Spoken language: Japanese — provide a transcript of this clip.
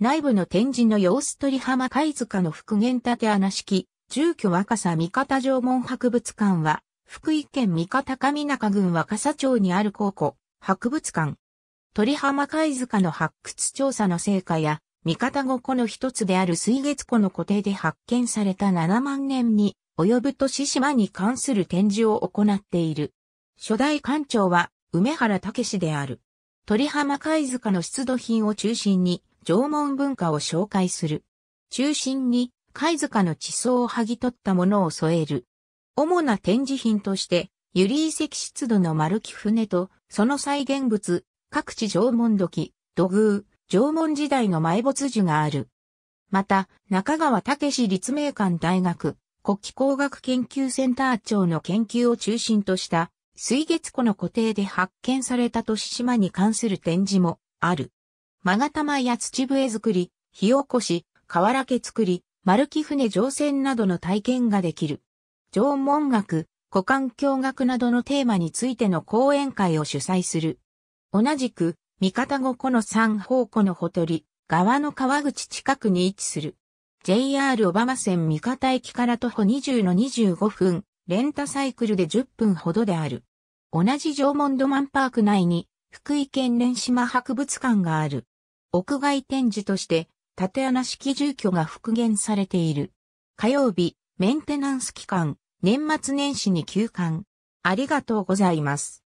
内部の展示の様子鳥浜貝塚の復元建穴式、住居若狭三方縄文博物館は、福井県三方上中郡若狭町にある高校、博物館。鳥浜貝塚の発掘調査の成果や、三方五湖の一つである水月湖の湖底で発見された7万年に及ぶ年島に関する展示を行っている。初代館長は梅原武である。鳥浜貝塚の出土品を中心に、縄文文化を紹介する。中心に貝塚の地層を剥ぎ取ったものを添える。主な展示品として、ユリ遺跡湿度の丸木船と、その再現物、各地縄文土器、土偶、縄文時代の埋没樹がある。また、中川武立命館大学、国旗工学研究センター長の研究を中心とした、水月湖の固定で発見された都市島に関する展示もある。勾玉や土笛作り、火起こし、河原家作り、丸木船乗船などの体験ができる。縄文学、古環境学などのテーマについての講演会を主催する。同じく、三方五湖の三方湖のほとり、川の川口近くに位置する。JR 小浜線三方駅から徒歩20の25分、レンタサイクルで10分ほどである。同じ縄文土マンパーク内に、福井県連島博物館がある。屋外展示として、縦穴式住居が復元されている。火曜日、メンテナンス期間、年末年始に休館。ありがとうございます。